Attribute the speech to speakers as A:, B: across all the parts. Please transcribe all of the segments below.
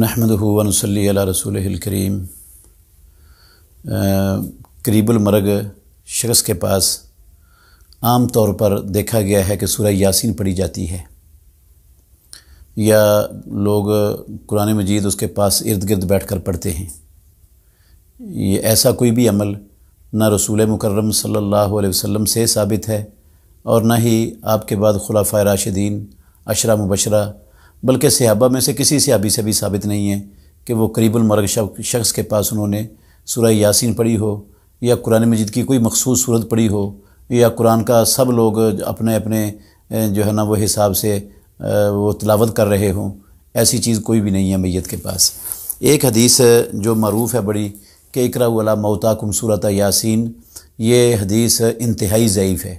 A: نحمد عنصہ رسول الکریم قریب المرگ شخص کے پاس عام طور پر دیکھا گیا ہے کہ سورہ یاسین پڑھی جاتی ہے یا لوگ قرآن مجید اس کے پاس ارد گرد بیٹھ کر پڑھتے ہیں یہ ایسا کوئی بھی عمل نہ رسول مکرم صلی اللہ علیہ وسلم سے ثابت ہے اور نہ ہی آپ کے بعد خلافہ راشدین اشرا مبشرہ بلکہ صحابہ میں سے کسی صحابی سے بھی ثابت نہیں ہے کہ وہ قریب المرگ شخص کے پاس انہوں نے سورہ یاسین پڑھی ہو یا قرآن مجید کی کوئی مخصوص صورت پڑھی ہو یا قرآن کا سب لوگ اپنے اپنے جو ہے نا وہ حساب سے وہ تلاوت کر رہے ہوں ایسی چیز کوئی بھی نہیں ہے میت کے پاس ایک حدیث جو معروف ہے بڑی کہ اقرا والا موتا کم صورت یاسین یہ حدیث انتہائی ضعیف ہے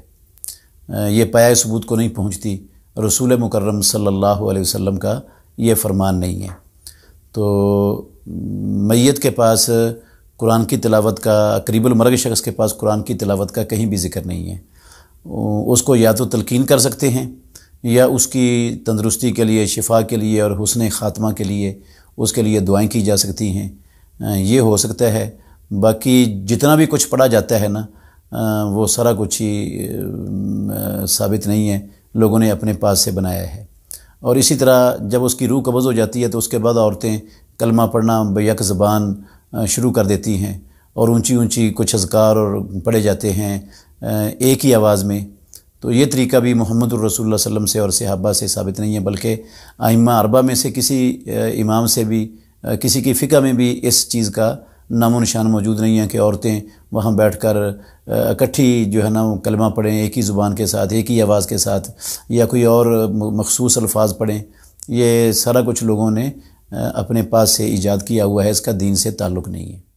A: یہ پایا ثبوت کو نہیں پہنچتی رسول مکرم صلی اللہ علیہ وسلم کا یہ فرمان نہیں ہے تو میت کے پاس قرآن کی تلاوت کا قریب المرگ شخص کے پاس قرآن کی تلاوت کا کہیں بھی ذکر نہیں ہے اس کو یا تو تلقین کر سکتے ہیں یا اس کی تندرستی کے لیے شفا کے لیے اور حسن خاتمہ کے لیے اس کے لیے دعائیں کی جا سکتی ہیں یہ ہو سکتا ہے باقی جتنا بھی کچھ پڑھا جاتا ہے نا وہ سارا کچھ ہی ثابت نہیں ہے لوگوں نے اپنے پاس سے بنایا ہے اور اسی طرح جب اس کی روح قبض ہو جاتی ہے تو اس کے بعد عورتیں کلمہ پڑھنا بیک زبان شروع کر دیتی ہیں اور اونچی اونچی کچھ اذکار اور پڑھے جاتے ہیں ایک ہی آواز میں تو یہ طریقہ بھی محمد الرسول اللہ وسلم سے اور صحابہ سے ثابت نہیں ہے بلکہ آئمہ عربہ میں سے کسی امام سے بھی کسی کی فقہ میں بھی اس چیز کا نام و نشان موجود نہیں ہیں کہ عورتیں وہاں بیٹھ کر اکٹھی جو ہے نا کلمہ پڑھیں ایک ہی زبان کے ساتھ ایک ہی آواز کے ساتھ یا کوئی اور مخصوص الفاظ پڑھیں یہ سارا کچھ لوگوں نے اپنے پاس سے ایجاد کیا ہوا ہے اس کا دین سے تعلق نہیں ہے